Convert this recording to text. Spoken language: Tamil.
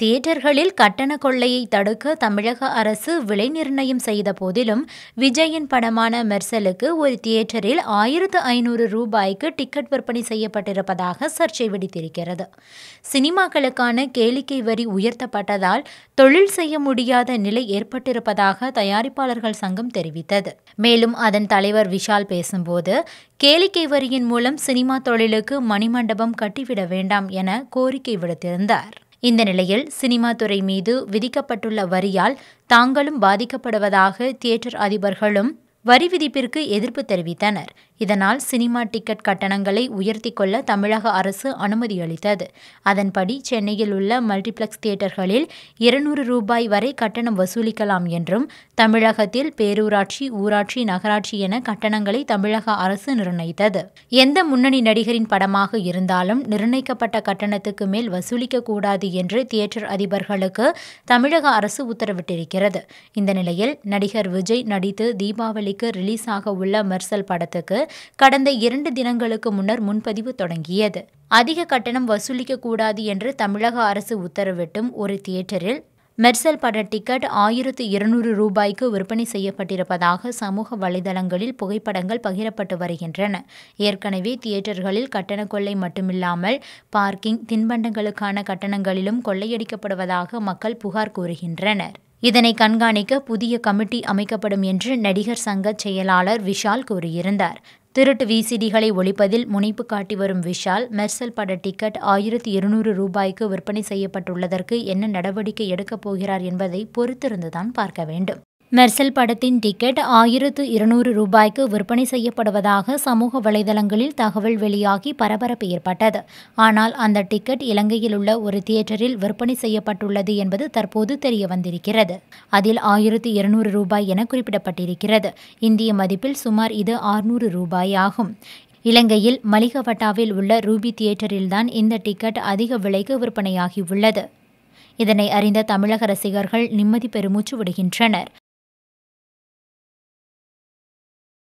தியேட்டர்களில் கட்டண கொள்ளையை தடுக்க தமிழக அரசு விலை நிர்ணயம் செய்த போதிலும் விஜயின் படமான மெர்சலுக்கு ஒரு தியேட்டரில் ஆயிரத்து ஐநூறு ரூபாய்க்கு டிக்கெட் விற்பனை செய்யப்பட்டிருப்பதாக சர்ச்சை வெடித்திருக்கிறது சினிமாக்களுக்கான கேளிக்கை வரி உயர்த்தப்பட்டதால் தொழில் செய்ய முடியாத நிலை ஏற்பட்டிருப்பதாக தயாரிப்பாளர்கள் சங்கம் தெரிவித்தது மேலும் அதன் தலைவர் விஷால் பேசும்போது கேளிக்கை வரியின் மூலம் சினிமா தொழிலுக்கு மணிமண்டபம் கட்டிவிட வேண்டாம் என கோரிக்கை விடுத்திருந்தார் இந்த நிலையில் சினிமா துறை மீது விதிக்கப்பட்டுள்ள வரியால் தாங்களும் பாதிக்கப்படுவதாக தியேட்டர் அதிபர்களும் வரி விதிப்பிற்கு எதிர்ப்பு தெரிவித்தனர் இதனால் சினிமா டிக்கெட் கட்டணங்களை உயர்த்தி கொள்ள தமிழக அரசு அனுமதி அளித்தது அதன்படி சென்னையில் உள்ள மல்டிப்ளெக்ஸ் தியேட்டர்களில் இருநூறு ரூபாய் வரை கட்டணம் வசூலிக்கலாம் என்றும் தமிழகத்தில் பேரூராட்சி ஊராட்சி நகராட்சி என கட்டணங்களை தமிழக அரசு நிர்ணயித்தது எந்த முன்னணி நடிகரின் படமாக இருந்தாலும் நிர்ணயிக்கப்பட்ட கட்டணத்துக்கு மேல் வசூலிக்க கூடாது என்று தியேட்டர் அதிபர்களுக்கு தமிழக அரசு உத்தரவிட்டிருக்கிறது இந்த நிலையில் நடிகர் விஜய் நடித்து தீபாவளிக்கு ரிலீஸ் ஆக உள்ள மெர்சல் படத்துக்கு கடந்த இரண்டு தினங்களுக்கு முன்னர் முன்பதிவு தொடங்கியது அதிக கட்டணம் வசூலிக்க கூடாது என்று தமிழக அரசு உத்தரவிட்டும் ஒரு தியேட்டரில் மெர்சல் பட டிக்கெட் ஆயிரத்து இருநூறு ரூபாய்க்கு விற்பனை செய்யப்பட்டிருப்பதாக சமூக வலைதளங்களில் புகைப்படங்கள் பகிரப்பட்டு வருகின்றன ஏற்கனவே தியேட்டர்களில் கட்டண கொள்ளை மட்டுமில்லாமல் பார்க்கிங் தின்பண்டங்களுக்கான கட்டணங்களிலும் கொள்ளையடிக்கப்படுவதாக மக்கள் புகார் கூறுகின்றனர் இதனை கண்காணிக்க புதிய கமிட்டி அமைக்கப்படும் என்று நடிகர் சங்க செயலாளர் விஷால் கூறியிருந்தார் திருட்டு விசிடிகளை ஒழிப்பதில் முனைப்பு காட்டி வரும் விஷால் மெர்சல் பட டிக்கெட் ஆயிரத்தி இருநூறு ரூபாய்க்கு விற்பனை செய்யப்பட்டுள்ளதற்கு என்ன நடவடிக்கை எடுக்கப் போகிறார் என்பதை பொறுத்திருந்துதான் பார்க்க வேண்டும் மெர்சல் படத்தின் டிக்கெட் ஆயிரத்து இருநூறு ரூபாய்க்கு விற்பனை செய்யப்படுவதாக சமூக வலைதளங்களில் தகவல் வெளியாகி பரபரப்பு ஏற்பட்டது ஆனால் அந்த டிக்கெட் இலங்கையில் உள்ள ஒரு தியேட்டரில் விற்பனை செய்யப்பட்டுள்ளது என்பது தற்போது தெரிய வந்திருக்கிறது அதில் ஆயிரத்து இருநூறு ரூபாய் என குறிப்பிடப்பட்டிருக்கிறது இந்திய மதிப்பில் சுமார் இது ஆறுநூறு ரூபாய் ஆகும் இலங்கையில் மலிகவட்டாவில் உள்ள ரூபி தியேட்டரில்தான் இந்த டிக்கெட் அதிக விலைக்கு விற்பனையாகியுள்ளது இதனை அறிந்த தமிழக ரசிகர்கள் நிம்மதி பெருமூச்சு விடுகின்றனர்